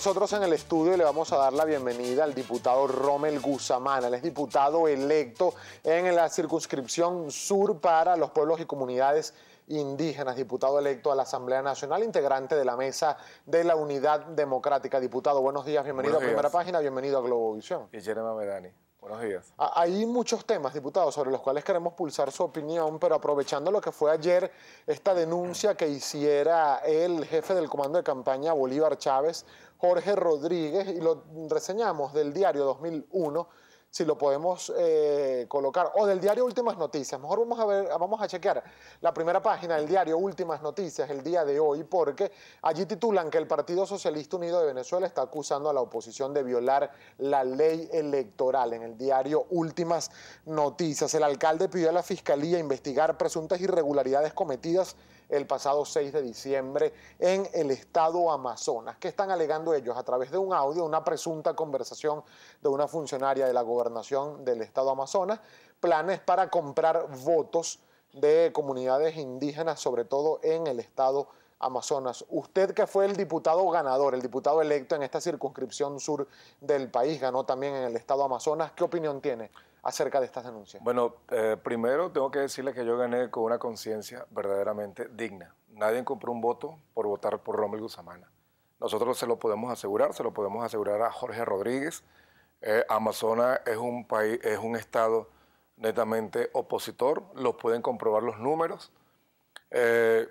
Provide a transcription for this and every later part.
Nosotros en el estudio le vamos a dar la bienvenida al diputado Rommel Guzamán. Él es diputado electo en la circunscripción sur para los pueblos y comunidades indígenas, diputado electo a la Asamblea Nacional, integrante de la Mesa de la Unidad Democrática. Diputado, buenos días, bienvenido a Primera Página, bienvenido a Globovisión. Y Jeremy Medani. Buenos días. Hay muchos temas, diputados, sobre los cuales queremos pulsar su opinión, pero aprovechando lo que fue ayer, esta denuncia que hiciera el jefe del comando de campaña Bolívar Chávez, Jorge Rodríguez, y lo reseñamos del diario 2001 si lo podemos eh, colocar, o del diario Últimas Noticias. Mejor vamos a ver, vamos a chequear la primera página del diario Últimas Noticias el día de hoy, porque allí titulan que el Partido Socialista Unido de Venezuela está acusando a la oposición de violar la ley electoral. En el diario Últimas Noticias, el alcalde pidió a la Fiscalía investigar presuntas irregularidades cometidas el pasado 6 de diciembre en el estado Amazonas. ¿Qué están alegando ellos? A través de un audio, una presunta conversación de una funcionaria de la gobernación del estado Amazonas, planes para comprar votos de comunidades indígenas, sobre todo en el estado Amazonas. Usted que fue el diputado ganador, el diputado electo en esta circunscripción sur del país, ganó también en el estado Amazonas, ¿qué opinión tiene? acerca de estas denuncias? Bueno, eh, primero tengo que decirle que yo gané con una conciencia verdaderamente digna. Nadie compró un voto por votar por Rommel Guzamana. Nosotros se lo podemos asegurar, se lo podemos asegurar a Jorge Rodríguez. Eh, Amazonas es un país, es un estado netamente opositor, lo pueden comprobar los números. Eh,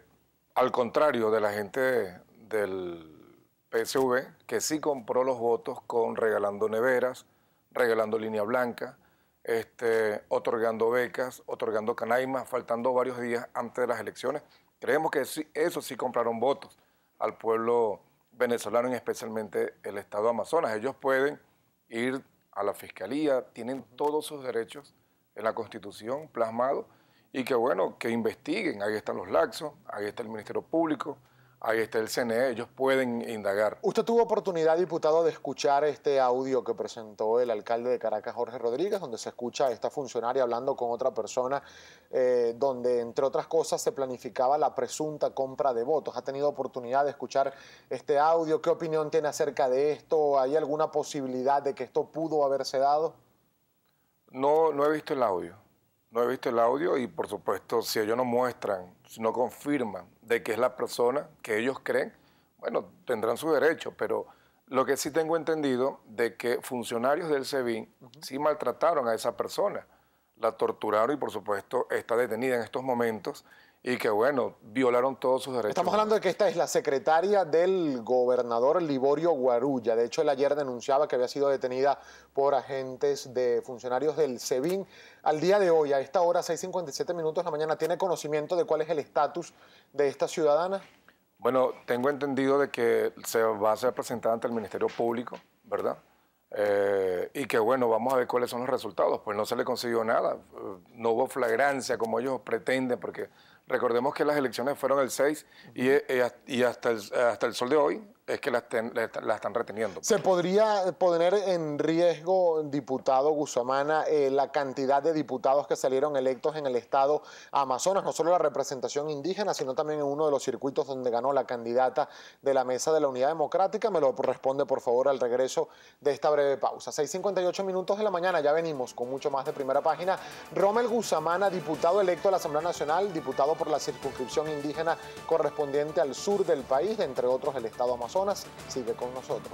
al contrario de la gente del PSV, que sí compró los votos con regalando neveras, regalando línea blanca, este, otorgando becas, otorgando canaimas, faltando varios días antes de las elecciones. Creemos que eso sí compraron votos al pueblo venezolano y especialmente el Estado Amazonas. Ellos pueden ir a la fiscalía, tienen todos sus derechos en la Constitución plasmados y que bueno, que investiguen. Ahí están los laxos, ahí está el Ministerio Público, Ahí está el CNE, ellos pueden indagar. Usted tuvo oportunidad, diputado, de escuchar este audio que presentó el alcalde de Caracas, Jorge Rodríguez, donde se escucha a esta funcionaria hablando con otra persona, eh, donde, entre otras cosas, se planificaba la presunta compra de votos. ¿Ha tenido oportunidad de escuchar este audio? ¿Qué opinión tiene acerca de esto? ¿Hay alguna posibilidad de que esto pudo haberse dado? No, no he visto el audio no he visto el audio y por supuesto si ellos no muestran, si no confirman de que es la persona que ellos creen, bueno, tendrán su derecho, pero lo que sí tengo entendido de que funcionarios del SEBIN sí maltrataron a esa persona, la torturaron y por supuesto está detenida en estos momentos y que bueno, violaron todos sus derechos. Estamos hablando de que esta es la secretaria del gobernador Liborio Guarulla. De hecho, él ayer denunciaba que había sido detenida por agentes de funcionarios del SEBIN. Al día de hoy, a esta hora, 6.57 minutos de la mañana, ¿tiene conocimiento de cuál es el estatus de esta ciudadana? Bueno, tengo entendido de que se va a ser presentada ante el Ministerio Público, ¿verdad? Eh, y que bueno, vamos a ver cuáles son los resultados. Pues no se le consiguió nada, eh, no hubo flagrancia como ellos pretenden, porque Recordemos que las elecciones fueron el 6 eh, y, hasta, el, hasta el sol de hoy es que las, están reteniendo. ¿Se podría poner en riesgo, diputado Guzamana, eh, la cantidad de diputados que salieron electos en el estado Amazonas? No solo la representación indígena, sino también en uno de los circuitos donde ganó la candidata de la Mesa de la Unidad Democrática. Me lo responde, por favor, al regreso de esta breve pausa. 6.58 minutos de la mañana, ya venimos con mucho más de primera página. Rommel Guzamana, diputado electo a la Asamblea Nacional, diputado por la circunscripción indígena correspondiente al sur del país, entre otros el estado Amazonas, sigue con nosotros.